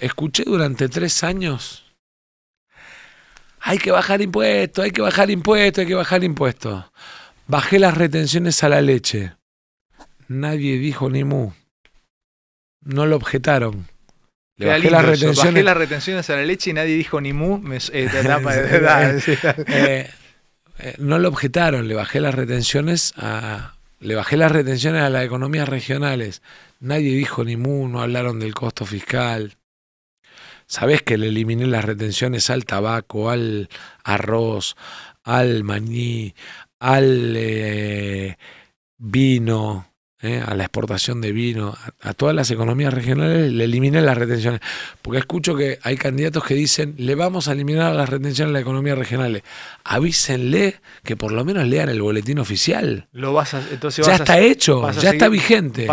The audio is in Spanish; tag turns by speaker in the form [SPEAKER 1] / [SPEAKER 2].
[SPEAKER 1] escuché durante tres años, hay que bajar impuestos, hay que bajar impuestos, hay que bajar impuestos. Bajé las retenciones a la leche. Nadie dijo ni mu. No lo objetaron. Le bajé, las retenciones.
[SPEAKER 2] a la leche y nadie dijo ni mu. Eh, eh,
[SPEAKER 1] eh, no lo objetaron. Le bajé las retenciones a, le bajé las retenciones a las economías regionales. Nadie dijo ni mu, no hablaron del costo fiscal. Sabés que le eliminé las retenciones al tabaco, al arroz, al maní, al eh, vino, eh, a la exportación de vino, a, todas las economías regionales, le eliminé las retenciones. Porque escucho que hay candidatos que dicen, le vamos a eliminar las retenciones a las economías regionales. Avísenle que por lo menos lean el boletín oficial.
[SPEAKER 2] Lo vas ya está hecho, ya está
[SPEAKER 1] vigente.